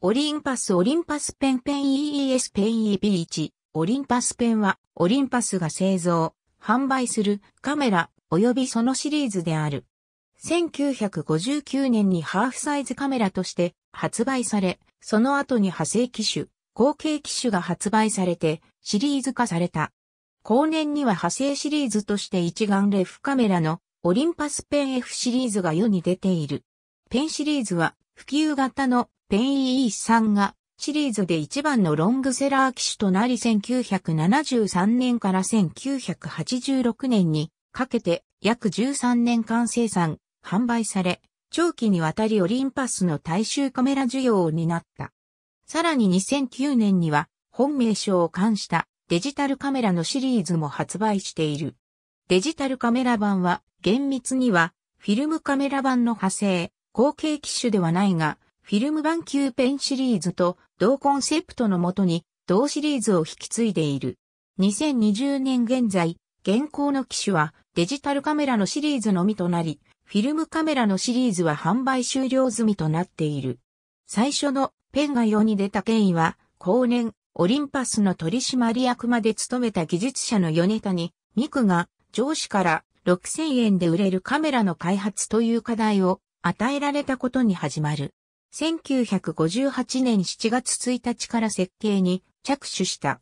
オリンパスオリンパスペンペン EES ペン EB1 オリンパスペンはオリンパスが製造、販売するカメラ及びそのシリーズである。1959年にハーフサイズカメラとして発売され、その後に派生機種、後継機種が発売されてシリーズ化された。後年には派生シリーズとして一眼レフカメラのオリンパスペン F シリーズが世に出ている。ペンシリーズは普及型のペンイーさんがシリーズで一番のロングセラー機種となり1973年から1986年にかけて約13年間生産、販売され、長期にわたりオリンパスの大衆カメラ需要を担った。さらに2009年には本名称を冠したデジタルカメラのシリーズも発売している。デジタルカメラ版は厳密にはフィルムカメラ版の派生、後継機種ではないが、フィルム版9ペンシリーズと同コンセプトのもとに同シリーズを引き継いでいる。2020年現在、現行の機種はデジタルカメラのシリーズのみとなり、フィルムカメラのシリーズは販売終了済みとなっている。最初のペンが世に出た経緯は、後年、オリンパスの取締役まで務めた技術者の米谷、ミクが上司から6000円で売れるカメラの開発という課題を与えられたことに始まる。1958年7月1日から設計に着手した。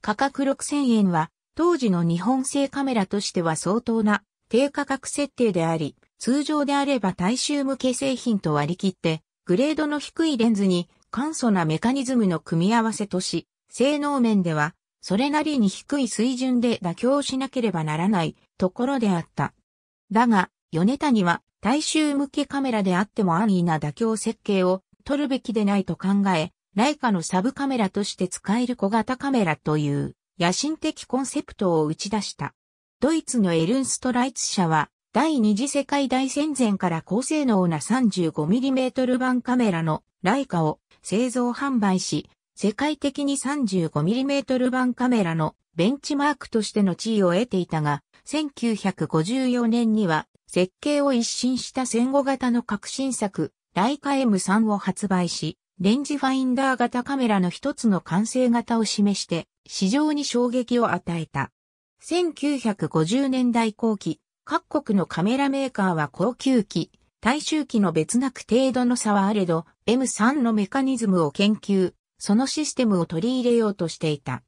価格6000円は当時の日本製カメラとしては相当な低価格設定であり、通常であれば大衆向け製品と割り切って、グレードの低いレンズに簡素なメカニズムの組み合わせとし、性能面ではそれなりに低い水準で妥協しなければならないところであった。だが、米谷は大衆向けカメラであっても安易な妥協設計を取るべきでないと考え、ライカのサブカメラとして使える小型カメラという野心的コンセプトを打ち出した。ドイツのエルンストライツ社は第二次世界大戦前から高性能な 35mm 版カメラのライカを製造販売し、世界的に 35mm 版カメラのベンチマークとしての地位を得ていたが、1954年には設計を一新した戦後型の革新作、ライカ M3 を発売し、レンジファインダー型カメラの一つの完成型を示して、市場に衝撃を与えた。1950年代後期、各国のカメラメーカーは高級機、大衆機の別なく程度の差はあれど、M3 のメカニズムを研究、そのシステムを取り入れようとしていた。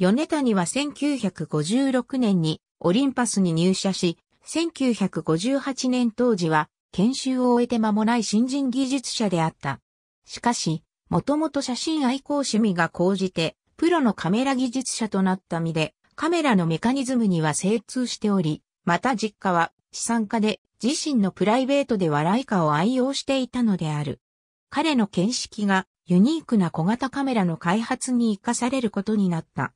タニは1956年にオリンパスに入社し、1958年当時は研修を終えて間もない新人技術者であった。しかし、もともと写真愛好趣味が講じて、プロのカメラ技術者となった身で、カメラのメカニズムには精通しており、また実家は資産家で自身のプライベートではライカを愛用していたのである。彼の見識がユニークな小型カメラの開発に活かされることになった。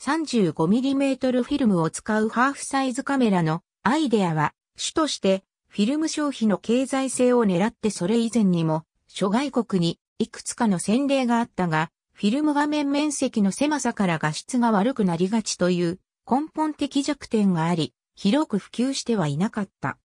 35mm フィルムを使うハーフサイズカメラのアイデアは、主として、フィルム消費の経済性を狙ってそれ以前にも、諸外国にいくつかの先例があったが、フィルム画面面積の狭さから画質が悪くなりがちという根本的弱点があり、広く普及してはいなかった。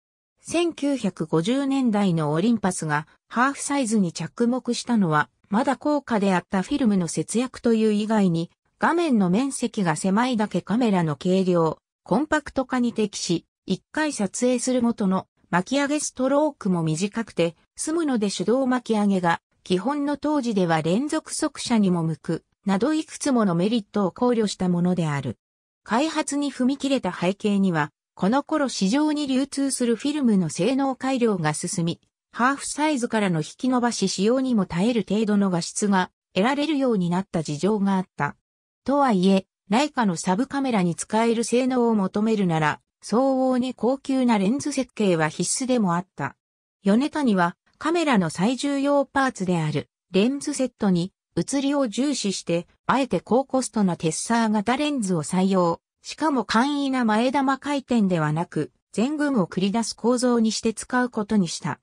1950年代のオリンパスがハーフサイズに着目したのは、まだ高価であったフィルムの節約という以外に、画面の面積が狭いだけカメラの軽量、コンパクト化に適し、1回撮影するごとの巻き上げストロークも短くて、済むので手動巻き上げが、基本の当時では連続速射にも向く、などいくつものメリットを考慮したものである。開発に踏み切れた背景には、この頃市場に流通するフィルムの性能改良が進み、ハーフサイズからの引き伸ばし仕様にも耐える程度の画質が得られるようになった事情があった。とはいえ、ライカのサブカメラに使える性能を求めるなら、相応に高級なレンズ設計は必須でもあった。米谷はカメラの最重要パーツであるレンズセットに写りを重視して、あえて高コストなテッサー型レンズを採用。しかも簡易な前玉回転ではなく、全群を繰り出す構造にして使うことにした。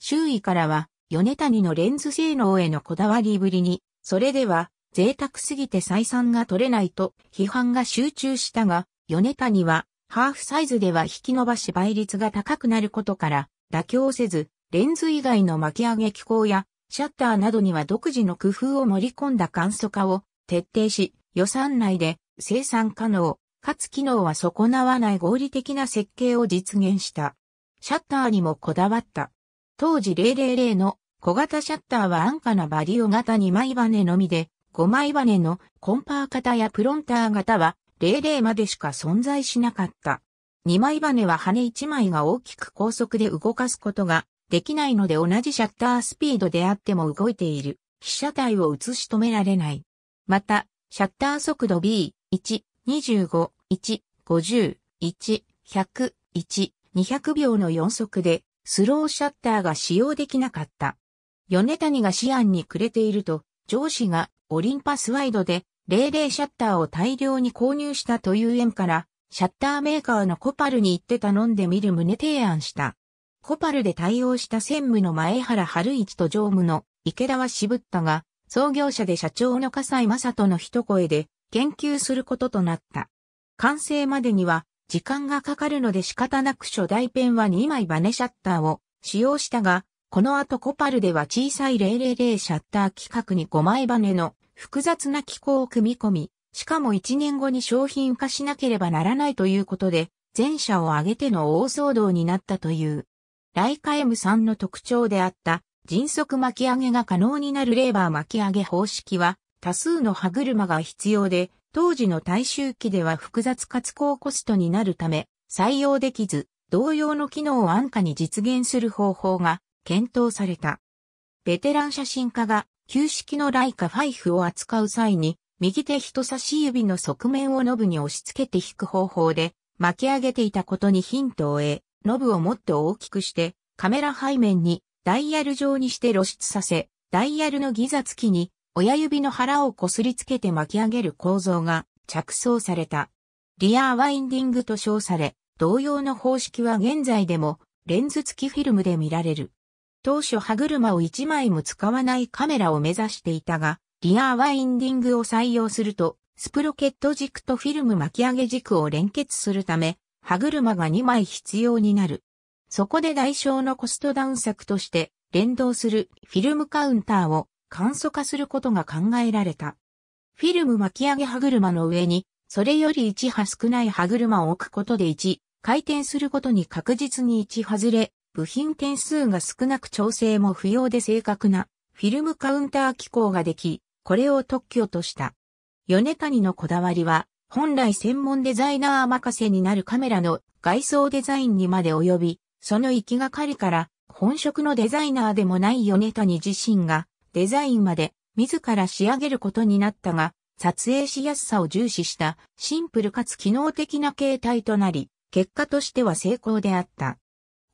周囲からは、米谷のレンズ性能へのこだわりぶりに、それでは、贅沢すぎて採算が取れないと批判が集中したが、米谷はハーフサイズでは引き伸ばし倍率が高くなることから、妥協せず、レンズ以外の巻き上げ機構や、シャッターなどには独自の工夫を盛り込んだ簡素化を徹底し、予算内で生産可能、かつ機能は損なわない合理的な設計を実現した。シャッターにもこだわった。当時000の小型シャッターは安価なバリオ型2枚バネのみで、5枚バネのコンパー型やプロンター型は零零までしか存在しなかった。二枚羽は羽一枚が大きく高速で動かすことができないので同じシャッタースピードであっても動いている。被写体を映し止められない。また、シャッター速度 B、1、25、1、50、1、100、1、200秒の4速で、スローシャッターが使用できなかった。米谷がシアンにくれていると、上司がオリンパスワイドでレレーシャッターを大量に購入したという縁から、シャッターメーカーのコパルに行って頼んでみる旨提案した。コパルで対応した専務の前原春一と常務の池田は渋ったが、創業者で社長の笠井正人の一声で研究することとなった。完成までには時間がかかるので仕方なく初代ペンは2枚バネシャッターを使用したが、この後コパルでは小さい000シャッター規格に5枚バネの複雑な機構を組み込み、しかも1年後に商品化しなければならないということで、全社を挙げての大騒動になったという。ライカ M3 の特徴であった迅速巻き上げが可能になるレーバー巻き上げ方式は多数の歯車が必要で、当時の大衆機では複雑かつ高コストになるため採用できず、同様の機能を安価に実現する方法が検討された。ベテラン写真家が旧式のライカファイフを扱う際に、右手人差し指の側面をノブに押し付けて引く方法で、巻き上げていたことにヒントを得、ノブをもっと大きくして、カメラ背面にダイヤル状にして露出させ、ダイヤルのギザ付きに親指の腹をこすりつけて巻き上げる構造が着想された。リアーワインディングと称され、同様の方式は現在でもレンズ付きフィルムで見られる。当初歯車を1枚も使わないカメラを目指していたが、リアーワインディングを採用すると、スプロケット軸とフィルム巻き上げ軸を連結するため、歯車が2枚必要になる。そこで代償のコストダウン策として、連動するフィルムカウンターを簡素化することが考えられた。フィルム巻き上げ歯車の上に、それより1波少ない歯車を置くことで1、回転することに確実に1外れ、部品点数が少なく調整も不要で正確なフィルムカウンター機構ができ、これを特許とした。米谷のこだわりは、本来専門デザイナー任せになるカメラの外装デザインにまで及び、その行きがかりから、本職のデザイナーでもない米谷自身が、デザインまで自ら仕上げることになったが、撮影しやすさを重視したシンプルかつ機能的な形態となり、結果としては成功であった。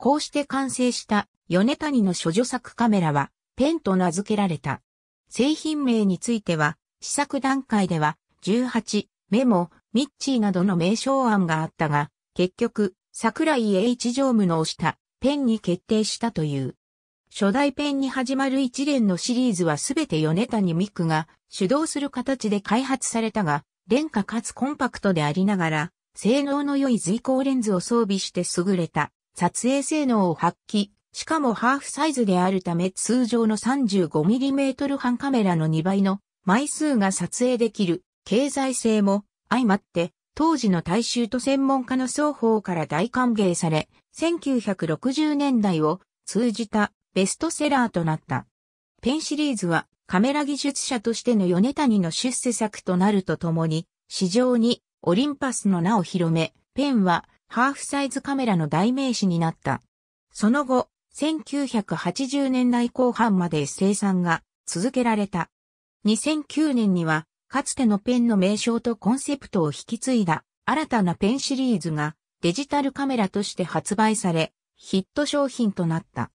こうして完成した米谷の処女作カメラはペンと名付けられた。製品名については試作段階では18、メモ、ミッチーなどの名称案があったが、結局、桜井英一常務の推したペンに決定したという。初代ペンに始まる一連のシリーズはすべて米谷ックが主導する形で開発されたが、廉価かつコンパクトでありながら、性能の良い随行レンズを装備して優れた撮影性能を発揮、しかもハーフサイズであるため通常の 35mm 半カメラの2倍の枚数が撮影できる経済性も相まって当時の大衆と専門家の双方から大歓迎され、1960年代を通じたベストセラーとなった。ペンシリーズはカメラ技術者としての米谷の出世作となるとともに、市場にオリンパスの名を広め、ペンはハーフサイズカメラの代名詞になった。その後、1980年代後半まで生産が続けられた。2009年には、かつてのペンの名称とコンセプトを引き継いだ新たなペンシリーズがデジタルカメラとして発売され、ヒット商品となった。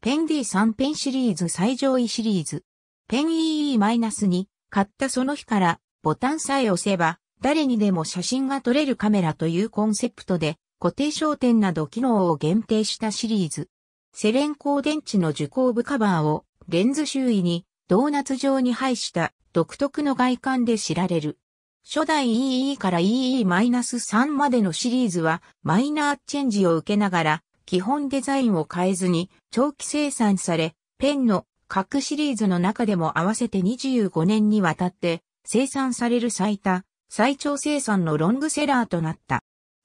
ペン D3 ペンシリーズ最上位シリーズ。ペン EE-2 買ったその日からボタンさえ押せば誰にでも写真が撮れるカメラというコンセプトで固定焦点など機能を限定したシリーズ。セレン光電池の受光部カバーをレンズ周囲にドーナツ状に配した独特の外観で知られる。初代 EE から EE-3 までのシリーズはマイナーチェンジを受けながら基本デザインを変えずに長期生産され、ペンの各シリーズの中でも合わせて25年にわたって生産される最多、最長生産のロングセラーとなった。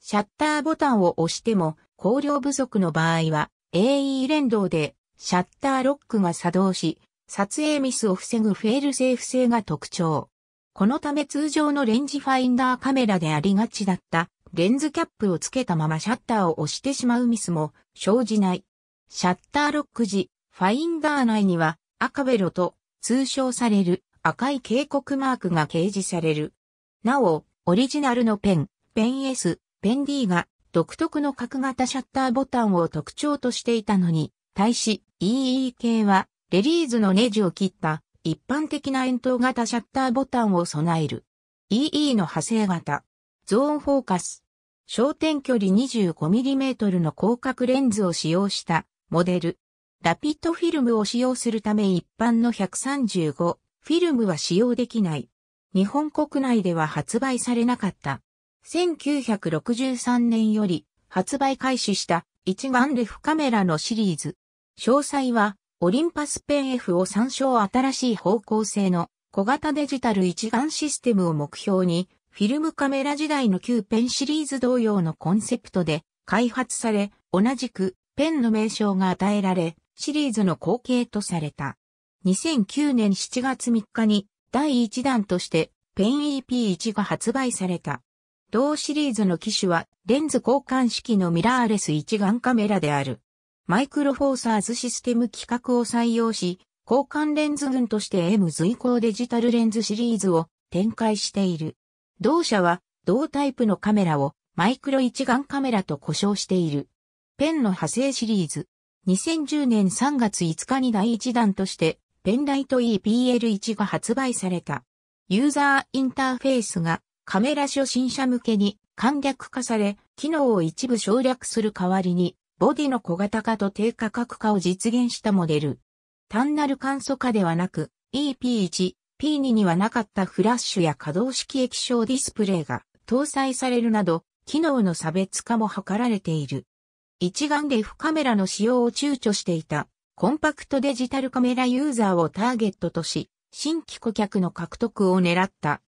シャッターボタンを押しても、光量不足の場合は、AE 連動で、シャッターロックが作動し、撮影ミスを防ぐフェールセーフ性が特徴。このため通常のレンジファインダーカメラでありがちだったレンズキャップをつけたままシャッターを押してしまうミスも生じない。シャッターロック時、ファインダー内には赤ベロと通称される赤い警告マークが掲示される。なお、オリジナルのペン、ペン S、ペンディーが独特の角型シャッターボタンを特徴としていたのに、対し EE 系はレリーズのネジを切った一般的な円筒型シャッターボタンを備える。EE の派生型。ゾーンフォーカス。焦点距離 25mm の広角レンズを使用したモデル。ラピッドフィルムを使用するため一般の135フィルムは使用できない。日本国内では発売されなかった。1963年より発売開始した一眼レフカメラのシリーズ。詳細はオリンパスペン F を参照新しい方向性の小型デジタル一眼システムを目標にフィルムカメラ時代の旧ペンシリーズ同様のコンセプトで開発され同じくペンの名称が与えられシリーズの後継とされた。2009年7月3日に第1弾としてペン EP1 が発売された。同シリーズの機種は、レンズ交換式のミラーレス一眼カメラである。マイクロフォーサーズシステム規格を採用し、交換レンズ群として M 随行デジタルレンズシリーズを展開している。同社は、同タイプのカメラをマイクロ一眼カメラと呼称している。ペンの派生シリーズ。2010年3月5日に第1弾として、ペンライト EPL1 が発売された。ユーザーインターフェースがカメラ初心者向けに簡略化され、機能を一部省略する代わりに、ボディの小型化と低価格化を実現したモデル。単なる簡素化ではなく、EP1、P2 にはなかったフラッシュや可動式液晶ディスプレイが搭載されるなど、機能の差別化も図られている。一眼レフカメラの使用を躊躇していた、コンパクトデジタルカメラユーザーをターゲットとし、新規顧客の獲得を狙った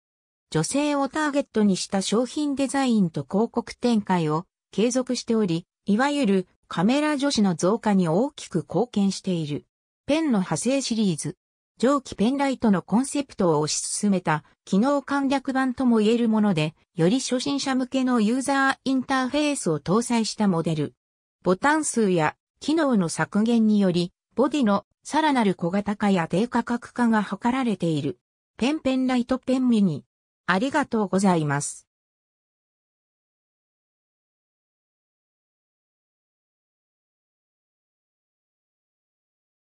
女性をターゲットにした商品デザインと広告展開を継続しており、いわゆるカメラ女子の増加に大きく貢献している。ペンの派生シリーズ。蒸気ペンライトのコンセプトを推し進めた機能簡略版とも言えるもので、より初心者向けのユーザーインターフェースを搭載したモデル。ボタン数や機能の削減により、ボディのさらなる小型化や低価格化が図られている。ペンペンライトペンミニ。ありがとうございます。